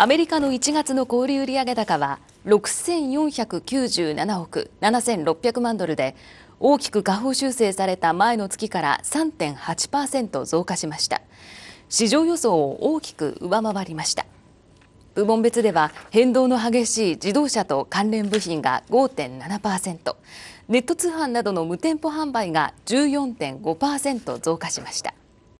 アメリカの1月の小売売上高は6497億7600万ドルで大きく下方修正された前の月から3.8%増加しました市場予想を大きく上回りました部門別では変動の激しい自動車と関連部品が5.7%ネット通販などの無店舗販売が14.5%増加しました